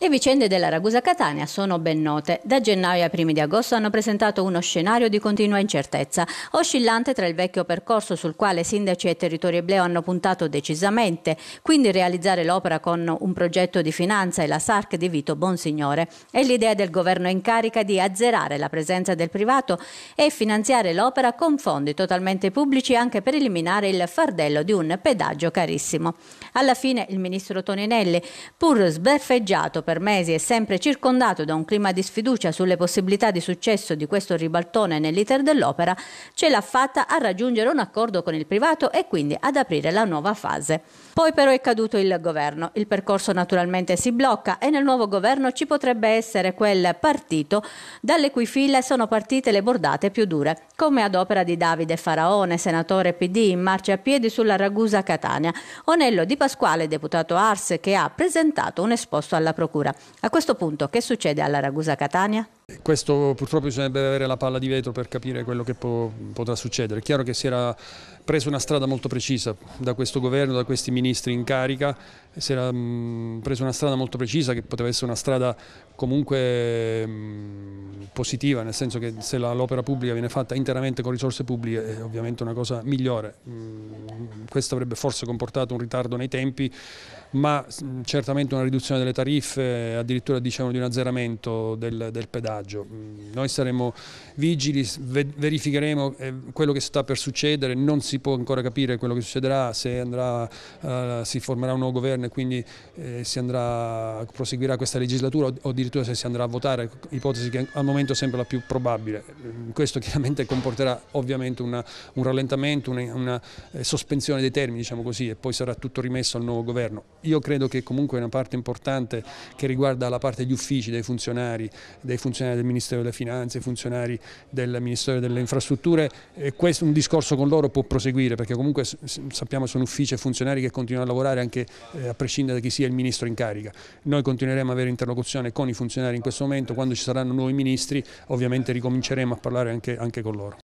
Le vicende della Ragusa Catania sono ben note. Da gennaio ai primi di agosto hanno presentato uno scenario di continua incertezza, oscillante tra il vecchio percorso sul quale sindaci e territori ebleo hanno puntato decisamente, quindi realizzare l'opera con un progetto di finanza e la SARC di Vito Bonsignore, e l'idea del governo in carica di azzerare la presenza del privato e finanziare l'opera con fondi totalmente pubblici anche per eliminare il fardello di un pedaggio carissimo. Alla fine il ministro Toninelli, pur sberfeggiato per mesi e sempre circondato da un clima di sfiducia sulle possibilità di successo di questo ribaltone nell'iter dell'opera, ce l'ha fatta a raggiungere un accordo con il privato e quindi ad aprire la nuova fase. Poi però è caduto il governo, il percorso naturalmente si blocca e nel nuovo governo ci potrebbe essere quel partito dalle cui file sono partite le bordate più dure, come ad opera di Davide Faraone, senatore PD in marcia a piedi sulla Ragusa Catania, Onello Di Pasquale, deputato Ars, che ha presentato un esposto alla Procura sicura. A questo punto che succede alla Ragusa Catania? questo purtroppo bisognerebbe avere la palla di vetro per capire quello che può, potrà succedere. È chiaro che si era presa una strada molto precisa da questo governo, da questi ministri in carica, si era mm, presa una strada molto precisa che poteva essere una strada comunque mh, mm, positiva, nel senso che se l'opera pubblica viene fatta interamente con risorse pubbliche è ovviamente una cosa migliore. Mh, mm, questo avrebbe forse comportato un ritardo nei tempi, ma mh, certamente una riduzione delle tariffe, addirittura diciamo di un azzeramento del, del pedaggio coraggio. Mm, noi saremo vigili, verificheremo eh, quello che sta per succedere, non si può ancora capire quello che succederà, se andrà, uh, si formerà un nuovo governo e quindi eh, si andrà, proseguirà questa legislatura o addirittura se si andrà a votare, ipotesi che al momento sembra la più probabile. Mm, questo chiaramente comporterà ovviamente una, un rallentamento, una, una eh, sospensione dei termini diciamo così, e poi sarà tutto rimesso al nuovo governo. Io credo che comunque una parte importante che riguarda la parte degli uffici, dei funzionari, dei funzionari del Ministero delle Finanze, funzionari del Ministero delle Infrastrutture, questo, un discorso con loro può proseguire perché comunque sappiamo che sono uffici e funzionari che continuano a lavorare anche eh, a prescindere da chi sia il ministro in carica. Noi continueremo ad avere interlocuzione con i funzionari in questo momento, quando ci saranno nuovi ministri ovviamente ricominceremo a parlare anche, anche con loro.